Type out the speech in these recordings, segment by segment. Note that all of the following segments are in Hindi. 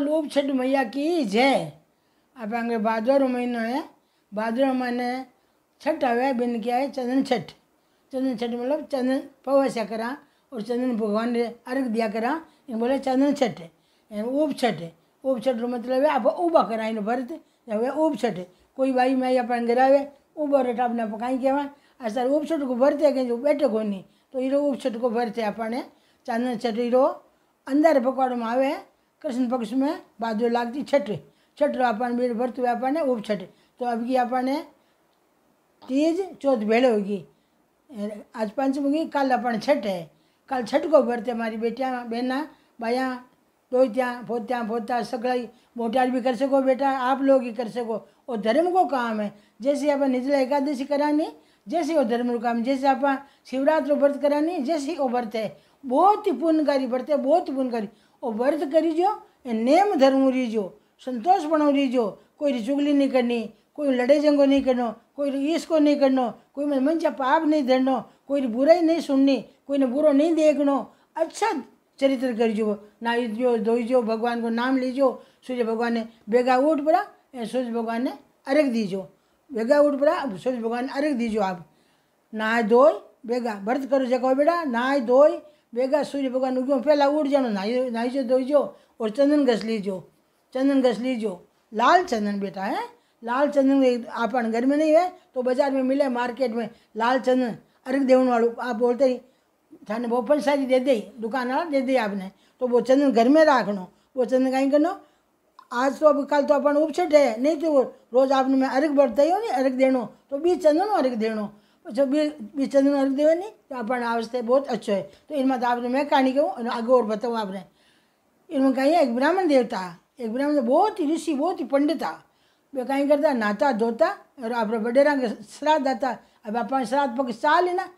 लोभ छठ मैया की जय आप आगे भादवर महीना है भादवर महीने छठ आवे बिन क्या है चंदन छठ चंदन छठ मतलब चंदन पवैसा करा और चंदन भगवान ने अर्घ दिया करा ये बोले चंदन छठ है ऊब छठ है ऊब छठ मतलब है आप ऊबा करा इन भरत वे ऊब छठ कोई भाई मैं अपन गिरावे ऊबा रेट अपने पकाई के कहवा ऐसा ऊब छठ को भरते कहीं बैठे को नहीं तो ये ऊब छठ को भरते अपने चंदन छठ ये अंदर पकवाड़ में आवे कृष्ण पक्ष में बाद लागती छठ छठ व्यापार मेरे व्रत व्यापार ने उप छठ तो अब की अपन ने तीज चौथ भेड़ होगी आज पंचम होगी कल अपन छठ है कल छठ को भरते हमारी बेटियाँ बहना भाइयाँ दोतियाँ पोतियाँ पोता सगड़ाई मोटार भी कर सको बेटा आप लोग ही कर सको वो धर्म को काम है जैसे अपन निचला एकादशी करानी जैसे वो धर्म को काम जैसे आप शिवरात्र व्रत करानी जैसे वो व्रत है बहुत ही पुण्यकारी व्रत है बहुत ही पुण्यकारी और वर्त करी जो नेम धर्म रीजो संतोष बनो रीजो कोई रिचुगली नहीं करनी कोई लड़े जंगो नहीं करनो कोई इसको नहीं करनो कोई मन मनमनचा पाप नहीं धरनो कोई बुराई नहीं सुननी कोई ने बुरो नहीं देखनो अच्छा चरित्र करजो जो धोईजो भगवान को नाम लीजो सूर्य भगवान ने बेगा उठ पड़ा सूर्य भगवान ने अर्घ दीजो बेगा उठ पड़ा सूर्य भगवान अर्घ दीजो आप नहाय धोए बेगा व्रत करो जगह बेटा नहाय धोए बेगा सूर्य भगवान उगो पहला उड़ जाओ नहाई नहाईजो धोईजो और चंदन घस लीजो चंदन घस लीजो लाल चंदन बेटा है लाल चंदन आप घर में नहीं है तो बाजार में मिले मार्केट में लाल चंदन अर्घ देवन वालों आप बोलते ही थाने वो सारी दे दी दुकान वाला दे दी आपने तो वो चंदन घर में रखनो वो चंदन कहीं करो आज तो अब कल तो अपन उपछट है नहीं तो रोज आपने में अर्घ बढ़ता ही हो नहीं अर्घ देनो तो बीच चंदन अर्घ देनो जो बी तो अपन तो अवस्था बहुत अच्छो है तो इन तो आपने मैं कहानी कहूँ आगे और बताऊँ आपने इनमें कहीं एक ब्राह्मण देवता एक ब्राह्मण तो बहुत ही ऋषि बहुत ही पंडित था वे कहीं करता नाता धोता और आप बडेरा के श्राद्ध आता अब अपने श्राद्ध पक चाह लेना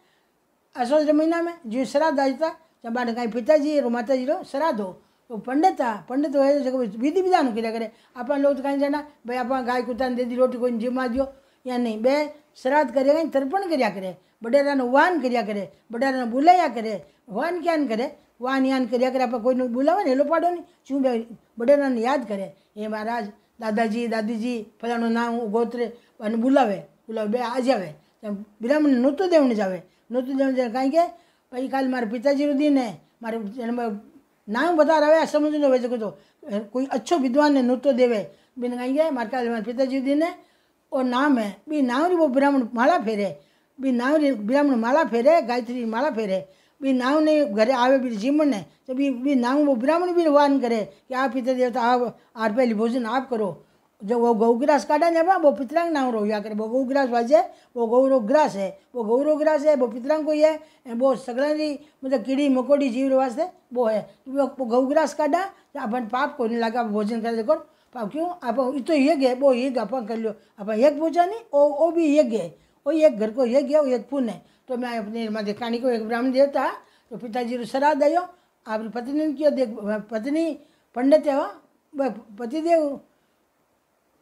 अशोक महीना में जो श्राद्ध आता जब अपने कहीं पिताजी और माता जी रहो श्राद्ध हो वो पंडित था पंडित हो तो जो विधि विधान करे अपन लोग तो कहीं जाना भाई अपना गाय कुत्ता ने दे दी रोटी को जिम्मा दियो या नहीं बे श्राद्ध करेगा तर्पण कराया करे बडेरा ने वान कराया करे बडेरा ने बुलाया करे वान क्यान करे वान यान कराया करे आप कोई बुलावा नहीं लो पाडो नहीं चूँ बडेरा ने याद करे ये महाराज દાદાજી દાદીજી ફલાણું નામ ગોત્રે અને બોલાવે બોલાવે બે આજે આવે બ્રાહ્મણ નહોતું દેવણ જ આવે નહોતું દેવણ જ કારણ કે પછી કાલે મારા પિતાજીનું દિન હે મારે નામ બધા આવે સમજ ન હોય તો કોઈ અચ્છો વિદ્વાનને નહોતો દેવે બિન કારણ કે મારે કાલે મારા પિતાજી દિન હે और नाम है बी नावरी वो ब्राह्मण माला फेरे बी नावरी ब्राह्मण माला फेरे गायत्री माला फेरे बी नाव ने घरे आवे भी जीमण ने तो भी भी नाव वो ब्राह्मण भी वान करे कि आप पिता देवता आप आर पहली भोजन आप करो जो वो गौग्रास काटा जाए वो पितरांग नाम रो या करे वो गौग्रास वाजे वो गौरव ग्रास है वो गौरव ग्रास है वो पितरांग कोई है वो सगड़ी मतलब कीड़ी मकोड़ी जीव वास्ते वो है तो वो गौग्रास काटा तो अपन पाप को नहीं लगा भोजन कर देखो अब क्यों आप तो यज्ञ है वो यज्ञ आप कर लो आप यज्ञ पूजा नहीं वो वो भी यज्ञ है वो एक घर को यज्ञ है वो एक पुण्य तो मैं अपने माता रानी को एक ब्राह्मण था तो पिताजी ने सलाह दियो आप पत्नी ने क्यों देख पत्नी पंडित है वो पतिदेव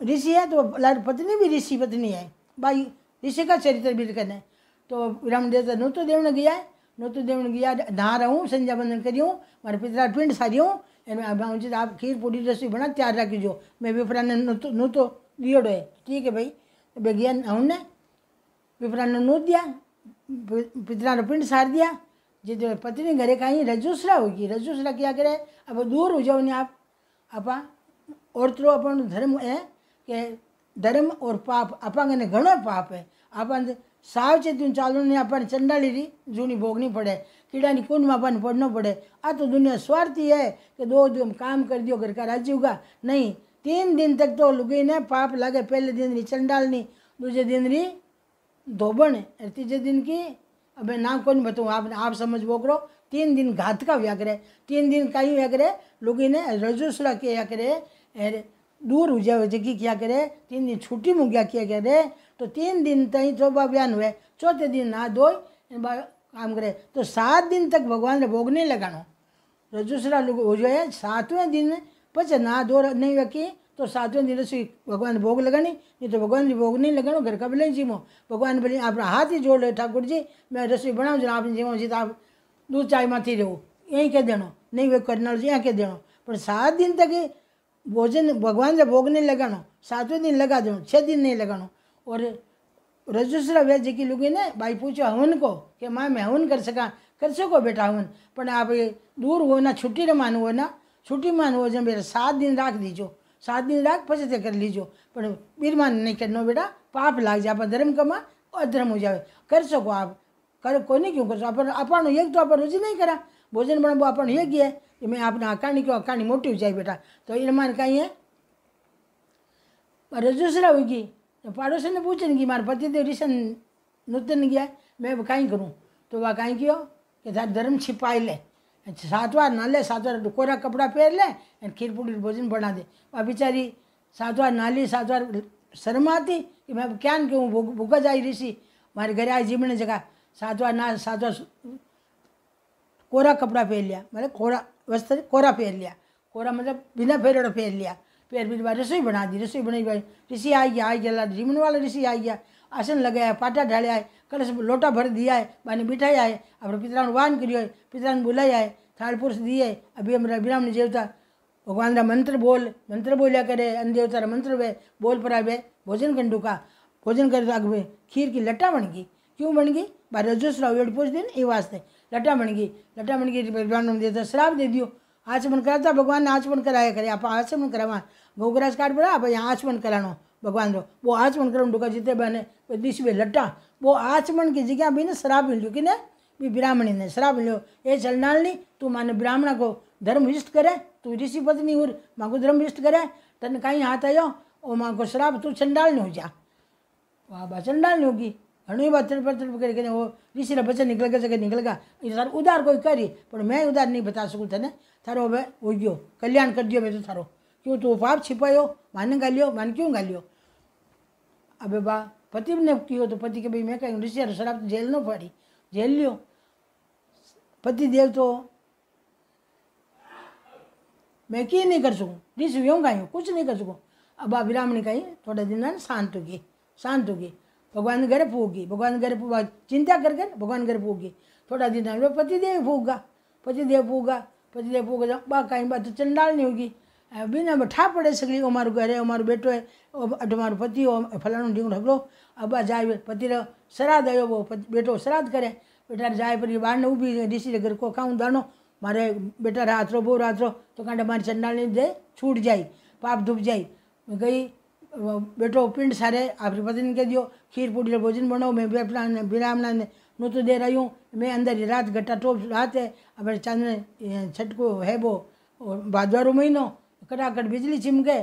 ऋषि है तो लाल पत्नी भी ऋषि पत्नी है भाई ऋषि का चरित्र भी करना है तो ब्राह्मण देवता देव देवण गया है देव देवण गया नहा रहा हूँ संध्या बंदन करी हूँ मारे पिता पिंड सारी हूँ एमजे आप खीर पूरी रसोई बना तैयार रखीजो मैं बेफरा ने नू तो दियोड़ो है ठीक है भाई गया हमने बेफरा ने नू दिया पितरा ने पिंड सार दिया जे तो पत्नी घरे का ही रजूसरा होगी रजूसरा क्या करे अब दूर हो जाओ आप अपा और तो अपन धर्म है कि धर्म और पाप अपा कहीं घो पाप है अपन सावचेत चालू नहीं अपन चंडा ली जूनी भोगनी पड़े की कुंड में पड़ न पड़े आ तो दुनिया स्वार्थी है कि दो दिन काम कर दियो घर का राजी होगा नहीं तीन दिन तक तो लुगी ने पाप लागे पहले दिन री चंडालनी दूसरे दिन री धोबण और तीसरे दिन की अब मैं नाम कौन बताऊँ आप आप समझ वो करो तीन दिन घात का करे तीन दिन का ही करे लुगी ने रजूसरा किया करे अरे दूर हो जाए जगह क्या करे तीन दिन छुट्टी मुंग्या किया करे तो तीन दिन तीन चौबा बयान हुए चौथे दिन ना दो काम करे तो सात दिन तक भगवान ने भोग नहीं लगाना तो दूसरा लोग हो जाए सातवें दिन पच ना दो नहीं रखी तो सातवें दिन से भगवान भोग लगानी नहीं तो भगवान जी भोग नहीं लगाना घर का भले जीवो भगवान बोले अपना हाथ ही जोड़ लो ठाकुर जी मैं रसोई बनाऊँ जरा आपने जीवो जी तो आप दूध चाय माथी रहो यहीं कह देना नहीं वे करना यहाँ कह देना पर सात दिन तक भोजन भगवान से भोग नहीं लगाना सातवें दिन लगा देना छः दिन नहीं लगाना और रजिस्टर वे जी लुगी ने भाई पूछो हवन को कि माँ मैं हवन कर सका कर सको बेटा हवन पर आप दूर हो ना छुट्टी रे मानू हो ना छुट्टी मानव जो मेरे सात दिन राख दीजो सात दिन राख पे कर लीजो पर बीरमान नहीं करना बेटा पाप लाग जाए आप धर्म कमा और अधर्म हो जाए कर सको आप कर नहीं क्यों कर सो आप अपन एक तो आप रोजी नहीं करा भोजन बनबो अपन एक ही है कि मैं आपने आकाणी क्यों अकाणी मोटी हो जाए बेटा तो मान कहीं है रजूसरा होगी तो पड़ोसी ने पूछन कि मार पति तो रिसन नूतन गया मैं कहीं करूँ तो वह कहीं क्यों कि थार धर्म छिपाई ले अच्छा सात बार ना ले सात बार तो कोरा कपड़ा पहन ले और खीर पूरी भोजन बना दे वह बेचारी सात बार ना ली सात बार शर्म आती कि मैं क्या कहूँ भूख जाए ऋषि मारे घर आई जीवन जगह सात बार ना सात बार कोरा कपड़ा पहन लिया मतलब कोरा वस्त्र कोरा पहन लिया कोरा मतलब बिना फेरेड़ो पहन लिया पैर भिजवा रसोई बना दी रसोई बनाई भाई ऋषि आ गया आई गया जीवन वाला ऋषि आई गया आसन लगाया पाटा ढाले है कलश लोटा भर दिया है बाने बिठाया है આપણે પિતરાનું વાન કર્યું હોય પિતરાને બોલાયા હે થાળ પુરુષ દીએ અભિમ देवता भगवान ભગવાનના मंत्र बोल मंत्र બોલ્યા करे અને દેવતાના मंत्र वे बोल पर आवे भोजन कंडू का भोजन कर तो आगवे खीर की लट्टा बन गई क्यों बन गई बारह रजो वेड़ दे ना ये वास्ते लट्टा बन गई लट्टा बन गई तो भगवान देवता श्राप दे दियो आचमन कराता तो भगवान ने आचमन कराया करें आप आचमन करावा भोगराज काट पड़ा आप यहाँ आचमन करानो भगवान रो वो आचमन करो ढूका जिते बने दिश में लट्टा वो आचमन की जगह भी ने शराब मिल कि ने भी ब्राह्मणी ने शराब मिलो ये नहीं तू माने ब्राह्मण को धर्म विष्ट करे तू ऋषि पत्नी उर माँ को धर्म विष्ट करे तन कहीं हाथ आयो और माँ को शराब तू चंडाल नहीं हो जा वहाँ बा चंडाल नहीं होगी हणवी वचन प्रचन वगैरह कर वो ऋषि वचन निकल गया सके निकल गया थारो उधार कोई करी पर मैं उधार नहीं बता सकूँ तेने थारो वे हो गयो कल्याण कर दियो मैं तो थारो क्यों तू पाप छिपायो मान गालियो मान क्यों गालियो अबे बा पति ने कहो तो पति के भाई मैं कहीं ऋषि शराब जेल न पड़ी जेल लियो पति देव तो मैं कि नहीं कर सकूँ ऋषि व्यू गाई कुछ नहीं कर सकूँ अब आप विराम ने कही थोड़े दिन शांत होगी शांत होगी भगवान गर्भ होगी भगवान गर्भ चिंता कर कर भगवान गर्भ होगी थोड़ा दिन में पतिदेव होगा पतिदेव होगा पतिदेव होगा बा कहीं बात तो चंडाल नहीं होगी बिना बैठा पड़े सगली अमारू है अमारू बेटो है अमारू पति हो फलाणो ढींगो ढगलो अब जाए पति श्राद्ध आयो वो बेटो श्राद्ध करे बेटा जाए पर ने ऊबी डीसी घर को खाऊं दानो मारे बेटा रात रो बो रात रो तो कांडे मारे चंडाल नहीं दे छूट जाए पाप धुप जाए गई बेटो पिंड सारे आपकी पत्नी ने कह दियो खीर पूरी का भोजन बनाओ मैं बेपना बिरामना ना नो तो दे रही हूँ मैं अंदर ही रात घटा टोप रात है अब चांद छटको है वो भादवारो महीनो कटाकट बिजली चिमके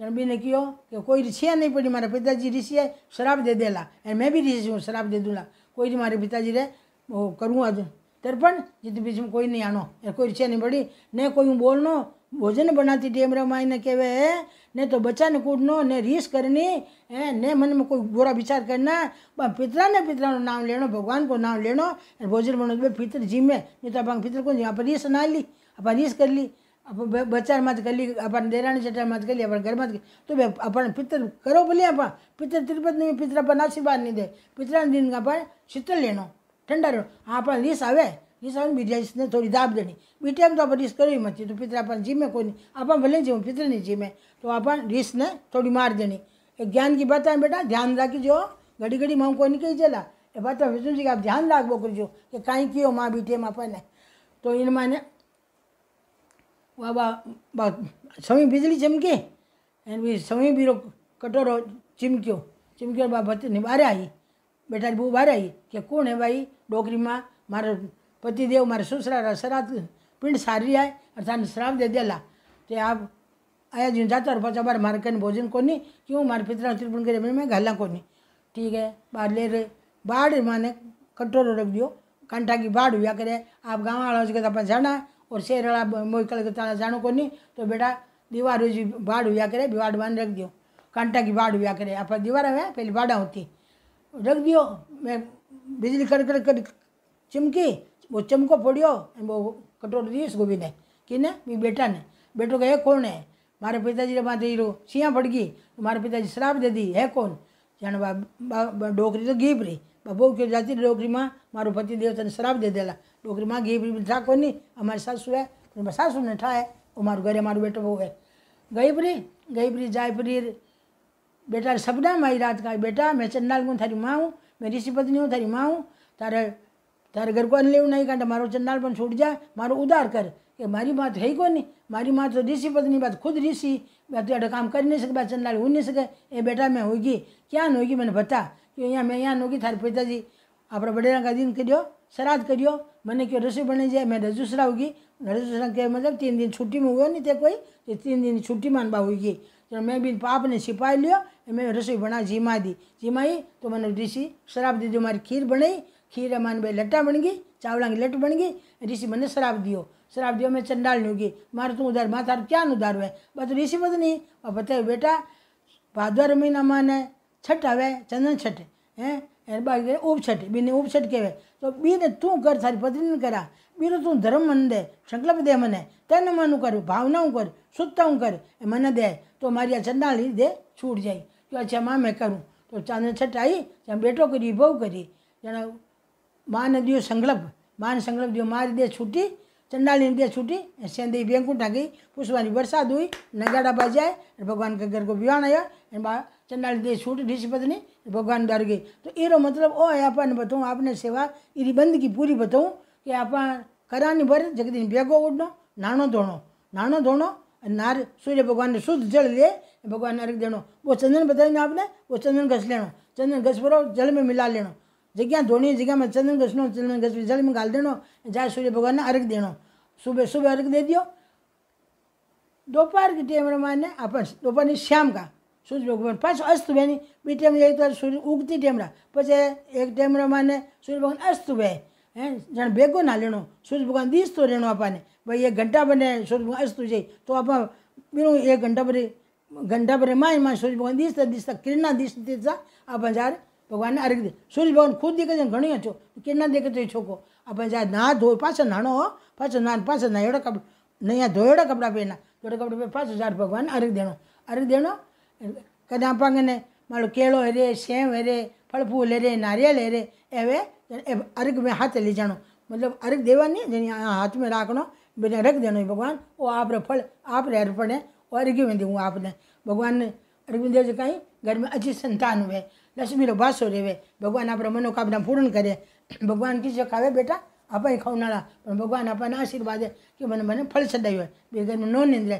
रणबी ने कियो कि कोई रिशिया नहीं पड़ी मारे पिताजी है शराब दे देला और मैं भी ऋषि हूँ शराब दे दूला कोई मारे पिताजी रे वो करूँ आज तर्पण जित बीच में कोई नहीं आनो कोई रिशिया नहीं पड़ी न कोई बोलनो भोजन बनाती टेमरा माई ने कहवे नहीं तो बच्चा ने कूदनो ने रीस करनी है ने मन में कोई बुरा विचार करना पितरा ने पितरा नाम लेनो भगवान को नाम लेनो भोजन बनो पितर जी में नहीं तो अपन पितर को आप रीस ना ली आप रीस कर ली अपन बच्चा मत कर ली अपन देरानी चटा मत कर ली अपन घर मत तो भाई अपन पितर करो बोले आप पितर तिरुपति नहीं पितरा पर आशीर्वाद नहीं दे पितरा दिन अपन शीतल लेनो ठंडा रहो आप रीस आवे ही सांग बिरयास थोड़ी दाब देनी बीटे में तो आप रिस्क करो मत तो पितर अपन जी में कोई नहीं अपन भले जी पितर नहीं जी में तो अपन रिस्क ने थोड़ी मार देनी एक ज्ञान की बात है बेटा ध्यान रखी जो घड़ी घड़ी माँ कोई नहीं कही चला ये बात विष्णु तो जी का आप ध्यान रखो करजो कि कहीं क्यों माँ बीटे में अपन ने तो इन माने बाबा समी बिजली चमके एंड बीरो कटोरो चिमक्यो चिमक्यो बाबा निभारे आई बेटा बहु बारे आई कि कौन है भाई डोकरी में मार पतिदेव मारे ससुराल सरा पिंड सारी आए और अर्थान श्राप दे दिला तो आप आया जाता और पचा बार कर भोजन नहीं क्यों मार पितरा त्रिपुण कर मी घाला नहीं ठीक है बाहर ले रहे बाढ़ माने कटोरो रख दियो कंटा की बाढ़ हुआ करे आप गाँव वाला उसके पास जाना और शेर वाला मोहिकल के ताला जानो नहीं तो बेटा दीवार हुई बाढ़ हुआ करे बाढ़ बांध रख दियो कंटा की बाढ़ हुआ करे आप दीवार हुआ पहले बाढ़ा होती रख दियो मैं बिजली कड़ कड़ कर चिमकी वो चमको फोड़ियो वो कटोर दी गोभी कि ने मी बेटा ने बेटो कहे कौन है मारे पिताजी ने बात रो सिया फट गई मारे पिताजी श्राप दे दी है कौन जान बा, बा, बा डोकरी तो घीप रही बाबू क्यों जाती डोकरी में मारो पति देवता ने शराब दे देला डोकरी माँ घीप रही था कौन हमारी सासू है सासू ने ठा है वो मारू घरे मारू बेटो बहु है गई फ्री गई फ्री जाए फ्री बेटा सपना माई रात का बेटा मैं चंदालगुन थारी माँ हूँ मैं ऋषि पत्नी हूँ थारी माँ हूँ तारे તારે ઘર કોને લેવું નહીં કાંટા मारो ચંડાલ પણ છૂટ જાય મારો ઉધાર કર मारी મારી માં તો હઈ नहीं मारी માં तो ऋषि पत्नी बात खुद ऋषि मैं तो काम कर नहीं सके चंडाल हो नहीं सके ए बेटा मैं होगी क्या होगी मैंने बता कि यहाँ मैं यहाँ नोगी थारे पिताजी अपना बड़ेरा का दिन करियो श्राद्ध करियो मैंने क्यों रसोई बने जाए मैं रजूसरा होगी रजूसरा के मतलब तीन दिन छुट्टी में हुए नहीं थे कोई तो तीन दिन छुट्टी मानबा होगी तो मैं भी पाप ने छिपाई लियो मैं रसोई बना जीमा दी जीमाई तो मैंने ऋषि शराब दी जो हमारी खीर बनाई खीर मान भाई लट्टा बन गई चावला की लट बन गई ऋषि मन शराब दियो शराब दियो मैं चंडाल नहीं होगी मार तू उधार माँ तार क्या उधार है बस तो ऋषि बद नहीं और बताए बेटा भादवर महीना मान है छठ आवे चंदन छठ है बाकी ऊप छठ बीने ऊप छठ कहे तो बी ने तू कर सारी पत्नी ने करा बीरो तू धर्म मन दे संकल्प दे मने तेन मन कर भावनाओं कर सुत्ता कर मन दे तो मारी चंडाल ही दे छूट जाए तो अच्छा माँ मैं करूँ तो चांदन छठ आई बेटो करी बहु करी जना मान दियो संगलभ मान संगलभ दियो मारी दे छूटी चंडाली नदी छूटी सेंधे बेंकुंठा गई पुष्पानी बरसात हुई नगाड़ा बजाए भगवान के घर को विवाह आया चंडाली दे छूट ऋषि पत्नी भगवान डर गई तो ये मतलब ओ है बताऊँ आपने सेवा इरी बंद की पूरी बताऊँ कि आप करानी भर जगदीन बेगो उड़नो नानो धोणो नानो धोणो नार सूर्य भगवान ने शुद्ध जल ले भगवान अर्घ देनो वो चंदन बताई ना आपने वो चंदन घस लेना चंदन घस भरो जल में मिला लेना जगह धोनी जगह में चंदन घसनो चंदन घस जल में गाल देनो जाए सूर्य भगवान ने अर्घ देना सुबह सुबह अर्घ दे दियो दोपहर के टाइम मैंने अपन दोपहर ने शाम का सूर्य भगवान पास अस्त हुए नहीं बी टाइम जाए तो सूर्य उगती टाइम रहा पचे एक टाइम मैंने सूर्य भगवान अस्त हुए हैं जन बेगो ना लेनो सूर्य भगवान दीस तो रहना आपने भाई एक घंटा बने सूर्य भगवान अस्त हो जाए तो आप बिनु एक घंटा भरे घंटा भरे माए माँ सूर्य भगवान दिस दिस किरणा दीस दिस अपन जा रहे ભગવાનને આ રીતે સૂર્ય ભગવાન ખુદ દીકરી ઘણી છો કેટલા દીકરી છોકો આપણે જ્યાં ના ધોય પાછા નાનો હો પાછા ના પાછા ના એવડો કપડા નહીં ધોયડો કપડાં પહેના જોડે કપડાં પહે પાછું ઝાડ ભગવાન અરગ દેણો અરગ દેણો કદાચ આપણને મારો કેળો હેરે સેમ હેરે ફળફૂલ હેરે નારિયેલ હેરે એવે અરગ મેં હાથે લઈ જાણો મતલબ અરગ દેવાની જેની હાથ મેં રાખણો બેને રખ દેણો ભગવાન ઓ આપણે ફળ આપણે અર્પણે ઓ અરગી વેંદી હું આપને ભગવાનને અરગ દેજો કાંઈ ઘરમાં અચી સંતાન હોય लक्ष्मी रो भाषो रेवे भगवान अपने मनोकामना पूर्ण करे भगवान की जो खावे बेटा आप ही खाऊना भगवान अपने आशीर्वाद है कि मैंने मैंने फल हुए सदाई बेगन न नींद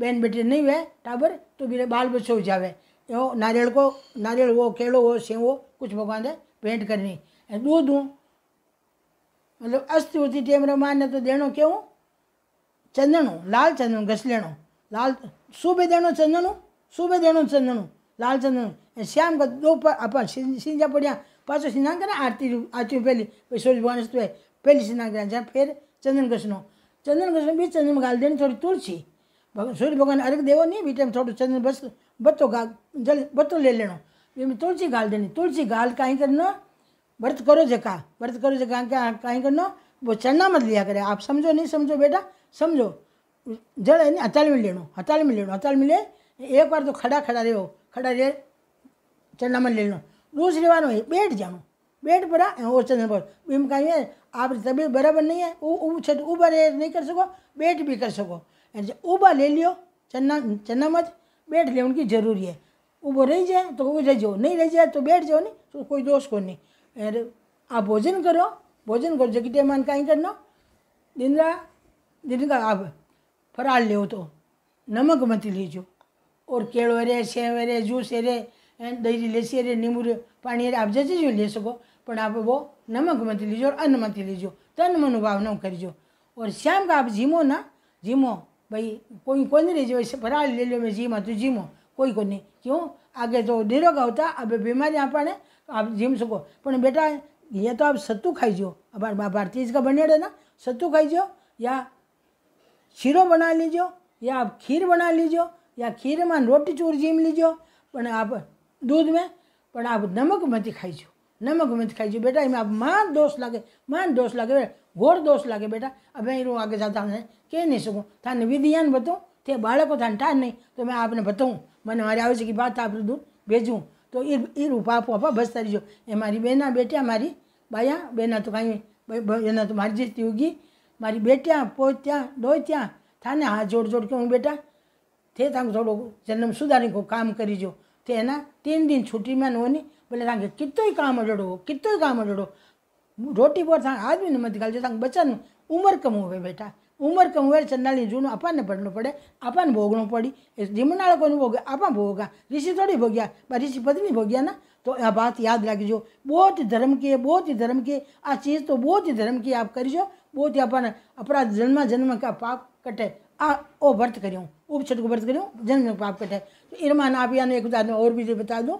बहन बेटी नहीं हुए टाबर तो मेरे बाल बच्चों जावे यो नारियल को नारियल वो केलो वो सेव कुछ भगवान दे पेंट करनी दूध हूँ मतलब अस्त होती टेम रो तो देो क्यों चंदनों लाल चंदन घसलेणो लाल सूबे देो चंदनों सूबे देो चंदनों लाल चंदन श्याम को दोपहर अपन सिंजा पड़िया पाँचों स्नान करना आरती हूँ पहली भाई सूर्य भगवान तो है पहली स्नान करना फिर चंदन घसनो चंदन कृष्ण भी चंदन में गाल देने थोड़ी तुलसी सूर्य भगवान अर्घ देव नहीं बीटे में थोड़ा चंदन बस बत्तो गाल जल बत्तो ले लेना में तुलसी गाल देनी तुलसी गाल कहीं करना व्रत करो जका व्रत करो जका कहीं करना वो चढ़ना मत लिया करे आप समझो नहीं समझो बेटा समझो जड़ है नहीं हताल में लेना हताल में लेना हताल में ले एक बार तो खड़ा खड़ा रहो खड़ा रहे लो दूसरी बार वही बैठ जाओ बैठ पड़ा पर होस्टल में बीम कहीं ये आप तबीयत बराबर नहीं है छत ऊबर नहीं कर सको बैठ भी कर सको ऊबा ले लियो चन्ना चन्ना मत बैठ ले उनकी जरूरी है ऊबो रह जाए तो वो रह जाओ नहीं रह जाए तो बैठ जाओ नहीं तो कोई दोष को नहीं अरे आप भोजन करो भोजन करो जगह का कहीं करना दिन रहा दिन का आप फराल ले तो नमक मत लीजो और केड़ो रे सेव रे जूस रे दही इलायची अरे नींबू पानी आप जैसे जो ले सको पर आप वो नमक मत लीजिए और अन्न मत लीजिए तन भाव न करजो और श्याम का आप जीमो ना जीमो भाई कोई कोई नहीं रही वैसे ले लो मैं जीमा तू जीमो कोई को नहीं क्यों आगे तो निरोग होता अब बीमारी अपने आप जीम सको पर बेटा ये तो आप सत्तू खाई जो अब भारतीय का बने ना सत्तू खाई जो या शीरो बना लीजिए या आप खीर बना लीजिए या खीर में ચૂર જીમ लीजिए પણ आप दूध में पर आप नमक मत खाई जो नमक मत खाई जो बेटा इमें आप मान दोष लागे मान दोष लगे घोर दोष लगे बेटा अब मैं रू आगे जाता हूँ कह नहीं सकूँ थाने विधियान बताऊँ थे बाड़क थाने था नहीं तो मैं आपने बताऊँ मैंने मारे आवश्यक बात आप दूध भेजूँ तो ई रू पाप आपा बसता रहो ए मारी बहना बेटिया मारी बाया बहना तो कहीं तो मारी जीती होगी मारी बेटिया पोत्या डोत्या थाने हाथ जोड़ जोड़ के हूँ बेटा थे थोड़ो जन्म सुधारी को काम करीजो थे ना तीन दिन छुट्टी में नोनी बोले तव्हांखे कितो ई काम अड़ो कितो ही काम अड़ो रोटी पर तव्हां आदमी ने मत गाल तव्हांखे बचनि उमिरि कम हुए बेटा उम्र कम हुए चंदाली जूनो अपन ने भरनो पड़े अपन भोगणो पड़ी जिमनाल को भोगे अपन भोगा ऋषि थोड़ी भोग्या ऋषि पत्नी भोगया ना तो यह बात याद रखिजो बहुत धर्म की है बहुत ही धर्म की आ चीज़ तो बहुत ही धर्म की आप करिजो बहुत ही अपन अपराध जन्म जन्म का पाप कटे आ ओ व्रत करियो उप छठ गोबर करो जन्म पाप कटे तो इरमान आप यानी एक उदाहरण और भी बता दूँ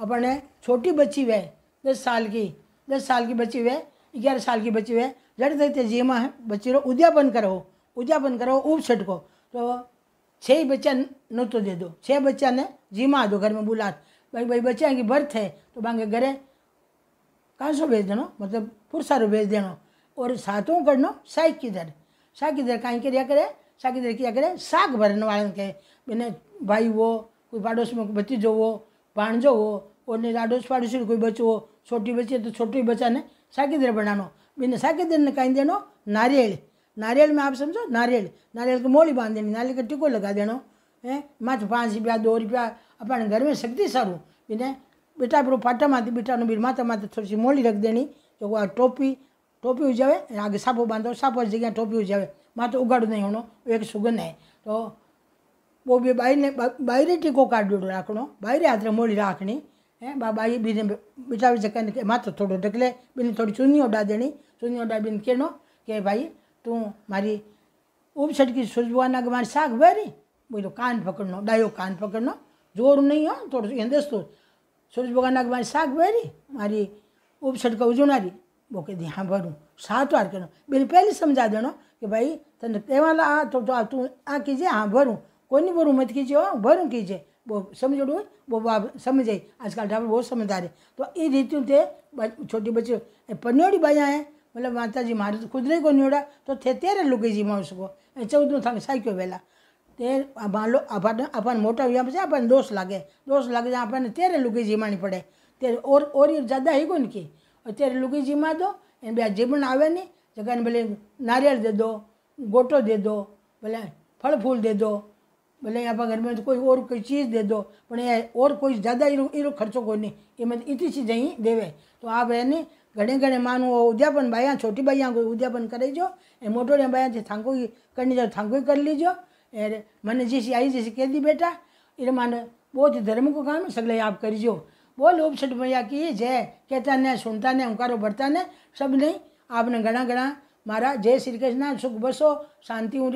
अपन छोटी बच्ची वह दस साल की दस साल की बच्ची हुए ग्यारह साल की बच्ची हुए जड़ देते जीमा है बच्ची रो उद्यापन करो उद्यापन करो उप छठ को तो छः बच्चा न तो दे दो छः बच्चा ने जीमा दो घर में बुला भाई भाई बच्चा की बर्थ है तो मांगे घरे कहाँ सो भेज देना मतलब पुरसारो भेज देना और सातों करना साइक की दर साइक की दर कहीं क्रिया करे साकी देखी अगर साग भरने वाले के बिना भाई वो कोई पाड़ोस में भतीजो हुओ भाणजो वो उन आड़ोस पाड़ोसी कोई बचो वो छोटी बची तो छोटी बच्चा ने सागिदर बिना ॿिन सागिदर ने काई देना नारियल नारियल में आप समझो नारियल नारियल को मोली बांध देनी नारियल का टिको लगा देना है मत तो पाँच रुपया दो रुपया अपने घर में शक्ति सारू बिने बेटा पर फाटा माते बेटा बीर माता माते थोड़ी सी मोली रख देनी जो टोपी टोपी हो जाए आगे साफो बांधो साफो जगह टोपी हो जाए तो उगाड़ नहीं एक सुगंध है तो वो भी बाई ने बाहरी टीको काढ़ राखो बाहरी हाथ में मोड़ी राखनी है बाई बी ने बिठा सके मत थोड़ो ढकले बीने थोड़ी चूनी ओडा देनी चूनी ओडा बीन कहो कि भाई तू मारी ऊब छटकी सूझवाना मार शाक भरी तो कान पकड़नो डायो कान पकड़नो जोर नहीं हो थोड़ा दस तो सूरज भगवान साग बहरी मारी ऊब छटका उजुना रही वो दी हाँ भरूँ सात बार करूँ बिल पहले समझा देना कि भाई तन ते आ तो, तो तू आ कीजिए हाँ भरूँ कोई नहीं भरूँ मत कीजिए हो हाँ, भरूँ कीजिए वो समझ लूँ वो बाप समझ आई आजकल ड्राइवर बहुत समझदार है तो ये रीति थे छोटी बच्चे पन्योड़ी बाया है मतलब माता जी मारे तो नहीं को निवड़ा तो थे तेरे लुके जी मैं उसको चौदह था साइको वेला मान लो अपन अपन मोटा हुआ पे अपन દોષ लगे દોષ लगे अपन तेरे લુગી जी मानी पड़े तेरे और और ज्यादा ही कौन की અત્યારે લુગી जीमा દો એને બે જીમણ આવે નહીં જગાને ભલે નારિયેળ દે દો गोटो दे दो भले फल फूल दे दो भले आप घर में तो कोई और कोई चीज़ दे दो पर और कोई ज़्यादा इरो खर्चो कोई नहीं ये मतलब इतनी चीज अं देवे तो आप है नहीं घणे घणे माण्हू उद्यापन बाया छोटी बाया कोई उद्यापन करे जो ए मोटो ने थांको ही करनी जाओ थांको कर लीजो मैंने जैसी आई जैसी कह दी बेटा ये माने बहुत धर्म को काम सगले आप करीजो बोल उपसठ मैया की जय कहता ने सुनता न ओंकारो भरता ने सब नहीं आपने घना घना મારા જય શ્રી કૃષ્ણ સુખ બસો શાંતિ હું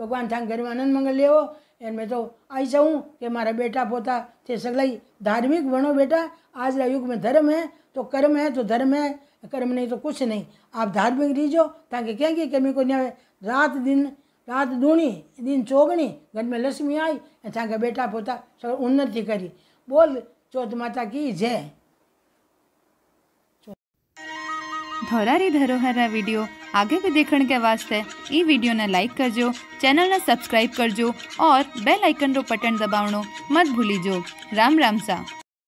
भगवान घर में आनंद मंगल મંગળ લેવો એને મેં તો આવી જાઉં કે મારા બેટા પોતા તે સગલાઈ ધાર્મિક બનો બેટા આજ युग में धर्म है तो कर्म है तो धर्म है कर्म नहीं तो कुछ नहीं आप धार्मिक रीजो ताकि क्या कि कमी को नहीं रात दिन रात दूणी दिन चौगणी घर में लक्ष्मी आई ताकि बेटा पोता सब उन्नति करी बोल ચોધ માતા કી જય ધોરારી ધરોહરના વિડીયો આગે भी देखने के वास्ते ई वीडियो ने लाइक करजो चैनल ने सब्सक्राइब करजो और बेल आइकन रो बटन दबावनो मत भूली जो राम राम सा